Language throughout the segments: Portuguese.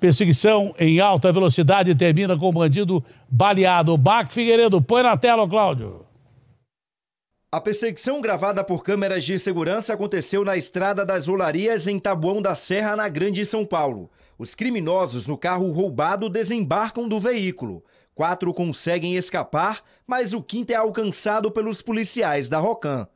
Perseguição em alta velocidade termina com o bandido baleado. Bac Figueiredo, põe na tela, Cláudio. A perseguição gravada por câmeras de segurança aconteceu na Estrada das Olarias, em Taboão da Serra, na Grande São Paulo. Os criminosos no carro roubado desembarcam do veículo. Quatro conseguem escapar, mas o quinto é alcançado pelos policiais da Rocan.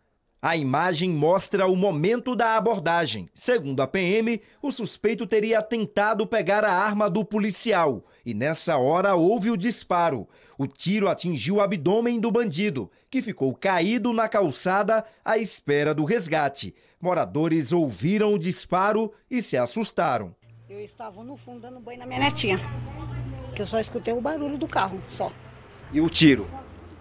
A imagem mostra o momento da abordagem. Segundo a PM, o suspeito teria tentado pegar a arma do policial e nessa hora houve o disparo. O tiro atingiu o abdômen do bandido, que ficou caído na calçada à espera do resgate. Moradores ouviram o disparo e se assustaram. Eu estava no fundo dando banho na minha netinha, que eu só escutei o barulho do carro, só. E o tiro?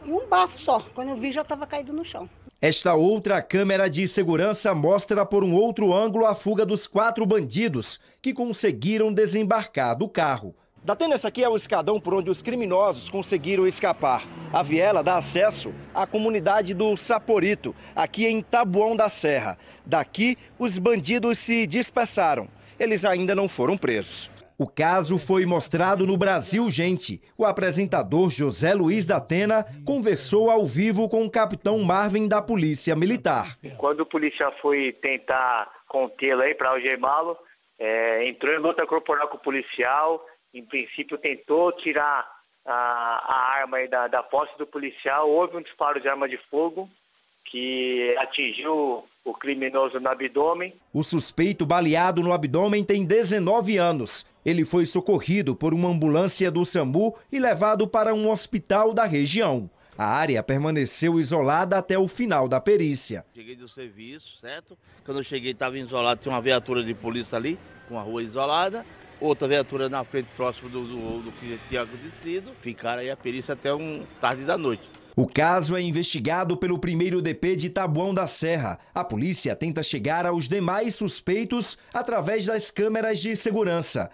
E um bafo só. Quando eu vi já estava caído no chão. Esta outra câmera de segurança mostra por um outro ângulo a fuga dos quatro bandidos que conseguiram desembarcar do carro. Da tá tendência aqui é o escadão por onde os criminosos conseguiram escapar. A viela dá acesso à comunidade do Saporito, aqui em Tabuão da Serra. Daqui, os bandidos se dispersaram. Eles ainda não foram presos. O caso foi mostrado no Brasil, gente. O apresentador José Luiz da Atena conversou ao vivo com o capitão Marvin da Polícia Militar. Quando o policial foi tentar contê-lo aí para algemá-lo, é, entrou em luta corporal com o policial. Em princípio, tentou tirar a, a arma da, da posse do policial. Houve um disparo de arma de fogo que atingiu o criminoso no abdômen. O suspeito baleado no abdômen tem 19 anos. Ele foi socorrido por uma ambulância do SAMU e levado para um hospital da região. A área permaneceu isolada até o final da perícia. Cheguei do serviço, certo? Quando eu cheguei estava isolado, tinha uma viatura de polícia ali, com a rua isolada, outra viatura na frente próximo do, do, do que tinha acontecido. Ficaram aí a perícia até um tarde da noite. O caso é investigado pelo primeiro DP de Tabuão da Serra. A polícia tenta chegar aos demais suspeitos através das câmeras de segurança.